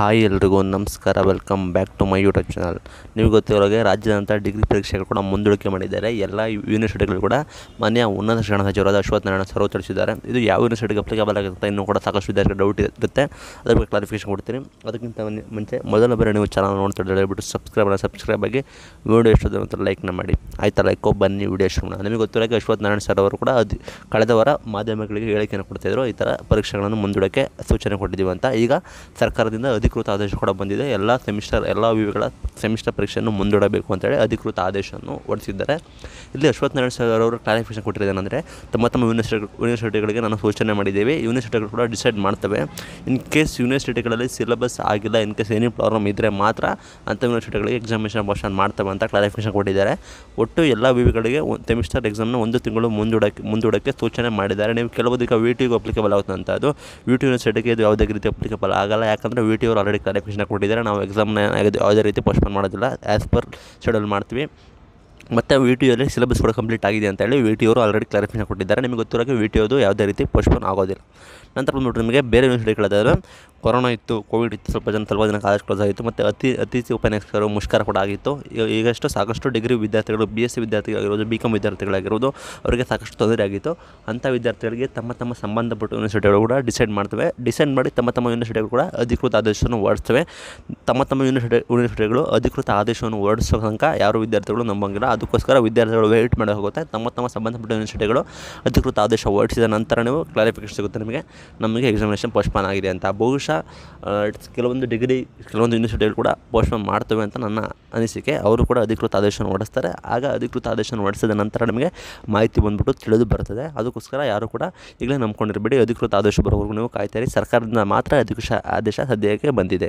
hi ಎಲ್ರಿಗೂ ನಮಸ್ಕಾರ welcome back to my YouTube channel ನೀವು ಗೊತ್ತಿರೋಗೆ ರಾಜ್ಯದಂಥ ಡಿಗ್ರಿ ಪರೀಕ್ಷೆಗಳು ಕೂಡ ಮುಂದೂಡಿಕೆ ಮಾಡಿದ್ದಾರೆ ಎಲ್ಲ ಯೂನಿವರ್ಸಿಟಿಗಳು ಕೂಡ ಮನೆಯ ಉನ್ನತ ಶಿಕ್ಷಣ ಸಚಿವರಾದ ಅಶ್ವಥ್ ನಾರಾಯಣ ಸರ್ ತಿಳಿಸಿದ್ದಾರೆ ಇದು ಯಾವ ಯೂನಿವರ್ಸಿಟಿಗೆ ಅಪ್ಲಿಕೇಬಲ್ ಆಗುತ್ತೆ ಇನ್ನೂ ಕೂಡ ಸಾಕಷ್ಟು ವಿದ್ಯಾರ್ಥಿ ಡೌಟ್ ಇರುತ್ತೆ ಅದ್ರ ಬಗ್ಗೆ ಕ್ಲಾರಿಫಿಕೇಶನ್ ಕೊಡ್ತೀನಿ ಅದಕ್ಕಿಂತ ಮುಂಚೆ ಮೊದಲ ಬಾರಿ ನೀವು ಚಾನಲ್ ನೋಡ್ತಾ ಹೇಳ್ಬಿಟ್ಟು ಸಬ್ಸ್ಕ್ರೈಬ್ ಸಬ್ಸ್ಕ್ರೈಬ್ ಆಗಿ ವೀಡಿಯೋ ಎಷ್ಟು ಅಂತ ಲೈಕ್ನ ಮಾಡಿ ಆಯ್ತಾ ಲೈಕ್ ಬನ್ನಿ ವೀಡಿಯೋ ಶುರು ನಿಮಗೆ ಗೊತ್ತಿರೋಕೆ ಅಶ್ವಥ್ ನಾರಾಯಣ ಸರ್ ಅವರು ಕೂಡ ಅದು ಕಳೆದ ವಾರ ಮಾಧ್ಯಮಗಳಿಗೆ ಹೇಳಿಕೆಯನ್ನು ಕೊಡ್ತಾಯಿದ್ರು ಈ ಥರ ಪರೀಕ್ಷೆಗಳನ್ನು ಮುಂದೂಡೋಕ್ಕೆ ಸೂಚನೆ ಕೊಟ್ಟಿದ್ದೀವಿ ಅಂತ ಈಗ ಸರ್ಕಾರದಿಂದ ಅಧಿಕ ಅಧಿಕೃತ ಆದೇಶ ಕೂಡ ಬಂದಿದೆ ಎಲ್ಲ ಸೆಮಿಸ್ಟರ್ ಎಲ್ಲ ವಿವಿಗಳ ಸೆಮಿಸ್ಟರ್ ಪರೀಕ್ಷೆಯನ್ನು ಮುಂದೂಡಬೇಕು ಹೇಳಿ ಅಧಿಕೃತ ಆದೇಶವನ್ನು ಹೊರಡಿಸಿದ್ದಾರೆ ಇಲ್ಲಿ ಅಶ್ವಥ್ ನಾರಾಯಣ ಸರ್ ಅವರು ಕ್ಲಾರಿಫಿಕೇಶನ್ ಏನಂದರೆ ತಮ್ಮ ತಮ್ಮ ಯೂನಿವರ್ಸಿಟಿ ಯೂನಿವರ್ಸಿಟಿಗಳಿಗೆ ನಾನು ಸೂಚನೆ ಮಾಡಿದ್ದೇವೆ ಯೂನಿವರ್ಸಿಟಿಗಳು ಕೂಡ ಡಿಸೈಡ್ ಮಾಡ್ತವೆ ಇನ್ ಕೇಸ್ ಯೂನಿವರ್ಸಿಟಿಗಳಲ್ಲಿ ಸಿಲೆಬಸ್ ಆಗಿಲ್ಲ ಇನ್ ಕೇಸ್ ಏನೇ ಪ್ರಾಬ್ಲಮ್ ಇದ್ದರೆ ಮಾತ್ರ ಅಂಥ ಯೂನಿವರ್ಸಿಟಿಗಳಿಗೆ ಎಕ್ಸಾಮಿನೇಷನ್ ಪೋಷನ್ ಮಾಡ್ತವೆ ಅಂತ ಕ್ಲಾರಿಫಿಕೇಶನ್ ಕೊಟ್ಟಿದ್ದಾರೆ ಒಟ್ಟು ಎಲ್ಲ ವಿವಿಗಳಿಗೆ ಸೆಮಿಸ್ಟರ್ ಎಕ್ಸಾಮ್ನ ಒಂದು ತಿಂಗಳು ಮುಂದೂಡಕ್ಕೆ ಮುಂದೂಡಕ್ಕೆ ಸೂಚನೆ ಮಾಡಿದ್ದಾರೆ ನೀವು ಕೆಲವೊಂದಕ್ಕೆ ವಿ ಟಿಗೂ ಅಪ್ಲಿಕೇಬಲ್ ಆಗುತ್ತೆ ವಿ ಟಿ ಯೂನಿವರ್ಸಿಟಿಗೆ ಇದು ಯಾವುದೇ ರೀತಿ ಅಪ್ಲಿಕೇಬಲ್ ಆಗಲ್ಲ ಯಾಕಂದರೆ ವಿ ಟಿ ಆಲ್ರೆಡಿ ಕರೆಕ್ಷನ್ ಕೊಟ್ಟಿದ್ದಾರೆ ನಾವು ಎಕ್ಸಾಮ್ನ ಯಾವುದೇ ರೀತಿ ಪೋಸ್ಟ್ಪೋನ್ ಮಾಡೋದಿಲ್ಲ ಆ್ಯಸ್ ಪರ್ ಶೆಡ್ಯೂಲ್ ಮಾಡ್ತೀವಿ ಮತ್ತು ವಿ ಟಿ ಯಲ್ಲಿ ಸಿಲೆಬಸ್ ಕೂಡ ಕಂಪ್ಲೀಟ್ ಆಗಿದೆ ಅಂತ ಹೇಳಿ ವಿ ಟಿ ಅವರು ಆಲ್ರೆಡಿ ಕ್ಲಾರಿಫಿಕೇಶನ್ ಕೊಟ್ಟಿದ್ದಾರೆ ನಿಮಗೆ ಗೊತ್ತಿರೋಕೆ ವಿ ಟಿ ಅದು ಯಾವುದೇ ರೀತಿ ಪೋಸ್ಟ್ಪೋನ್ ಆಗೋದಿಲ್ಲ ನಂತರ ಬಂದುಬಿಟ್ಟು ನಿಮಗೆ ಬೇರೆ ಯೂನಿವರ್ಸಿಟಿ ಕೇಳೋದಾದ್ರೆ ಕೊರೋನಾ ಇತ್ತು ಕೋವಿಡ್ ಇತ್ತು ಸ್ವಲ್ಪ ಜನ ಸ್ವಲ್ಪ ಜನ ಕಾಲೇಜ್ ಕ್ಲೋಸ್ ಆಗಿತ್ತು ಮತ್ತು ಅತಿ ಅತಿಥಿ ಉಪನ್ಯಾಸಕರು ಮುಷ್ಕರ ಕೂಡ ಆಗಿತ್ತು ಈಗಷ್ಟು ಸಾಕಷ್ಟು ಡಿಗ್ರಿ ವಿದ್ಯಾರ್ಥಿಗಳು ಬಿ ಎಸ್ ಸಿ ವಿದ್ಯಾರ್ಥಿಗಳಾಗಿರೋದು ಬಿ ಕಾಮ್ ವಿದ್ಯಾರ್ಥಿಗಳಾಗಿರೋದು ಅವರಿಗೆ ಸಾಕಷ್ಟು ತೊಂದರೆ ಆಗಿತ್ತು ಅಂಥ ವಿದ್ಯಾರ್ಥಿಗಳಿಗೆ ತಮ್ಮ ತಮ್ಮ ಸಂಬಂಧಪಟ್ಟ ಯೂನಿವರ್ಸಿಟಿಗಳು ಕೂಡ ಡಿಸೈಡ್ ಮಾಡ್ತವೆ ಡಿಸೈಡ್ ಮಾಡಿ ತಮ್ಮ ತಮ್ಮ ಯೂನಿವರ್ಸಿಟಿಗಳು ಕೂಡ ಅಧಿಕೃತ ಆದೇಶವನ್ನು ಹೊರಡಿಸ್ತವೆ ತಮ್ಮ ತಮ್ಮ ಯೂನಿವರ್ಸಿಟಿ ಯೂನಿವರ್ಸಿಟಿಗಳು ಅಧಿಕೃತ ಆದೇಶವನ್ನು ಹೊರಡಿಸೋ ತನಕ ಯಾರು ವಿದ್ಯಾರ್ಥಿಗಳು ನಂಬಂಗಿಲ್ಲ ಅದಕ್ಕೋಸ್ಕರ ವಿದ್ಯಾರ್ಥಿಗಳು ವೆಯ್ಟ್ ಹೋಗುತ್ತೆ ತಮ್ಮ ತಮ್ಮ ಸಂಬಂಧಪಟ್ಟ ಯೂನಿವರ್ಸಿಟಿಗಳು ಅಧಿಕೃತ ಆದೇಶ ಹೊರಡಿಸಿದ ನಂತರ ನೀವು ಕ್ಲಾರಿಫಿಕೇಶನ್ ಸಿಗುತ್ತೆ ನಿಮಗೆ ನಮಗೆ ಎಕ್ಸಾಮಿನೇಷನ್ ಪೋಸ್ಟ್ಪೋನ್ ಆಗಿದೆ ಅಂತ ಬಹುಶಃ ಕೆಲವೊಂದು ಡಿಗ್ರಿ ಕೆಲವೊಂದು ಯೂನಿವರ್ಸಿಟಿಗಳು ಕೂಡ ಪೋಸ್ಟ್ಪೋನ್ ಮಾಡ್ತವೆ ಅಂತ ನನ್ನ ಅನಿಸಿಕೆ ಅವರು ಕೂಡ ಅಧಿಕೃತ ಆದೇಶವನ್ನು ಹೊರಡಿಸ್ತಾರೆ ಆಗ ಅಧಿಕೃತ ಆದೇಶವನ್ನು ಹೊರಡಿಸಿದ ನಂತರ ನಿಮಗೆ ಮಾಹಿತಿ ಬಂದ್ಬಿಟ್ಟು ತಿಳಿದು ಬರ್ತದೆ ಅದಕ್ಕೋಸ್ಕರ ಯಾರು ಕೂಡ ಈಗಲೇ ನಂಬ್ಕೊಂಡಿರಬೇಡಿ ಅಧಿಕೃತ ಆದೇಶ ಬರೋವರೆಗೂ ನೀವು ಕಾಯ್ತೀರಿ ಸರ್ಕಾರದಿಂದ ಮಾತ್ರ ಅಧಿಕೃತ ಆದೇಶ ಸದ್ಯಕ್ಕೆ ಬಂದಿದೆ